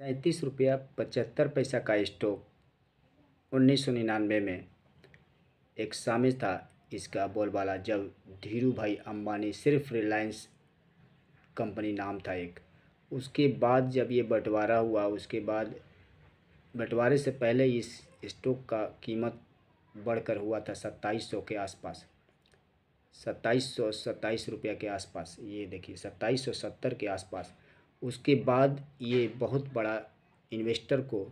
तैंतीस रुपया पचहत्तर पैसा का स्टॉक उन्नीस सौ निन्यानवे में एक शामिल था इसका बोलबाला जब धीरू भाई अम्बानी सिर्फ रिलायंस कंपनी नाम था एक उसके बाद जब ये बंटवारा हुआ उसके बाद बंटवारे से पहले इस स्टॉक का कीमत बढ़कर हुआ था सत्ताईस सौ के आसपास सत्ताईस सौ सत्ताईस रुपये के आसपास ये देखिए सत्ताईस सौ सत्तर के आसपास उसके बाद ये बहुत बड़ा इन्वेस्टर को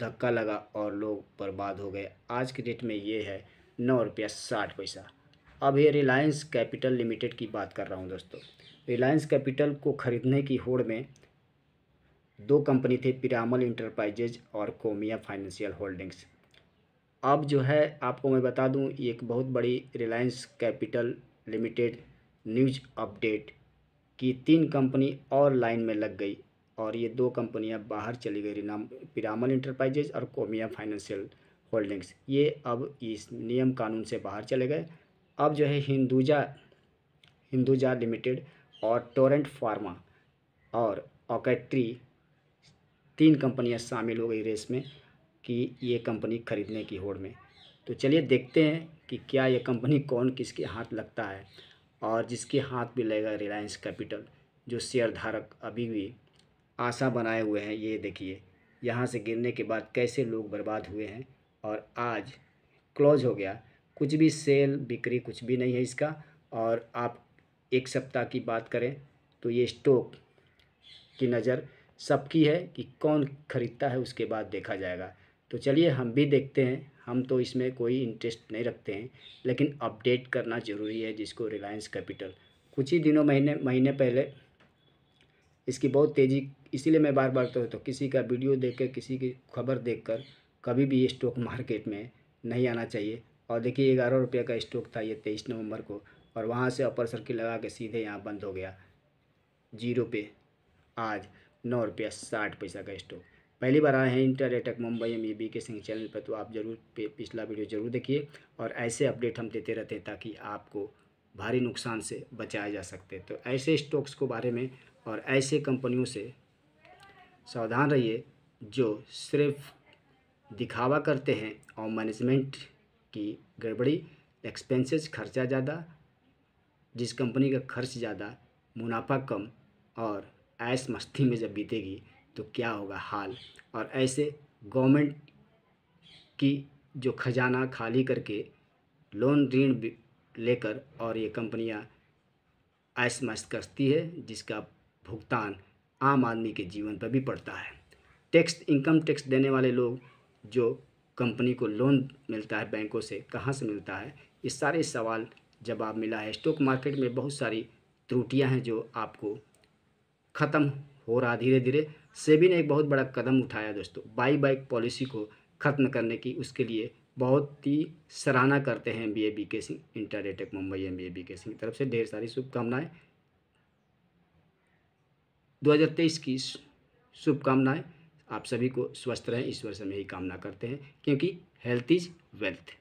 धक्का लगा और लोग बर्बाद हो गए आज के डेट में ये है नौ रुपया साठ पैसा अब ये रिलायंस कैपिटल लिमिटेड की बात कर रहा हूँ दोस्तों रिलायंस कैपिटल को ख़रीदने की होड़ में दो कंपनी थे पिरामल इंटरप्राइजेज और कोमिया फाइनेंशियल होल्डिंग्स अब जो है आपको मैं बता दूं एक बहुत बड़ी Reliance Capital Limited news update कि तीन कंपनी और लाइन में लग गई और ये दो कंपनियां बाहर चली गई रिनाम पिरामल इंटरप्राइजेज और कोमिया फाइनेंशियल होल्डिंग्स ये अब इस नियम कानून से बाहर चले गए अब जो है हिंदुजा हिंदुजा लिमिटेड और टोरेंट फार्मा और ओकेट्री तीन कंपनियां शामिल हो गई रेस में कि ये कंपनी खरीदने की होड़ में तो चलिए देखते हैं कि क्या ये कंपनी कौन किसके हाथ लगता है और जिसके हाथ में लगेगा रिलायंस कैपिटल जो शेयर धारक अभी भी आशा बनाए हुए हैं ये देखिए यहाँ से गिरने के बाद कैसे लोग बर्बाद हुए हैं और आज क्लोज हो गया कुछ भी सेल बिक्री कुछ भी नहीं है इसका और आप एक सप्ताह की बात करें तो ये स्टॉक की नज़र सबकी है कि कौन खरीदता है उसके बाद देखा जाएगा तो चलिए हम भी देखते हैं हम तो इसमें कोई इंटरेस्ट नहीं रखते हैं लेकिन अपडेट करना ज़रूरी है जिसको रिलायंस कैपिटल कुछ ही दिनों महीने महीने पहले इसकी बहुत तेज़ी इसीलिए मैं बार बार तो, तो किसी का वीडियो देख कर किसी की खबर देख कर कभी भी ये स्टॉक मार्केट में नहीं आना चाहिए और देखिए ग्यारह रुपये का स्टॉक था ये तेईस नवंबर को और वहाँ से अपर सर्किल लगा के सीधे यहाँ बंद हो गया जीरो पे आज नौ रुपया साठ पैसा का स्टॉक पहली बार आए हैं इंटर अटैक Mumbai M B K Singh channel पर तो आप जरूर पिछला वीडियो जरूर देखिए और ऐसे अपडेट हम देते रहते हैं ताकि आपको भारी नुकसान से बचाया जा सकते तो ऐसे स्टॉक्स के बारे में और ऐसे कंपनियों से सावधान रहिए जो सिर्फ दिखावा करते हैं और मैनेजमेंट की गड़बड़ी एक्सपेंसेस खर्चा ज़्यादा जिस कंपनी का खर्च ज़्यादा मुनाफा कम और ऐस मस्ती में जब बीतेगी तो क्या होगा हाल और ऐसे गवर्नमेंट की जो खजाना खाली करके लोन ऋण लेकर और ये कंपनियां ऐस मस्त करती है जिसका भुगतान आम आदमी के जीवन पर भी पड़ता है टैक्स इनकम टैक्स देने वाले लोग जो कंपनी को लोन मिलता है बैंकों से कहाँ से मिलता है ये सारे सवाल जवाब मिला है स्टॉक मार्केट में बहुत सारी त्रुटियां हैं जो आपको ख़त्म हो रहा धीरे धीरे सेबी ने एक बहुत बड़ा कदम उठाया दोस्तों बाई बाइक पॉलिसी को ख़त्म करने की उसके लिए बहुत ही सराहना करते हैं M B A B K Singh इंटरडेटेक Mumbai M B A B K Singh की तरफ से ढेर सारी शुभकामनाएँ 2023 की शुभकामनाएँ आप सभी को स्वस्थ रहें ईश्वर से हम यही कामना करते हैं क्योंकि हेल्थ इज वेल्थ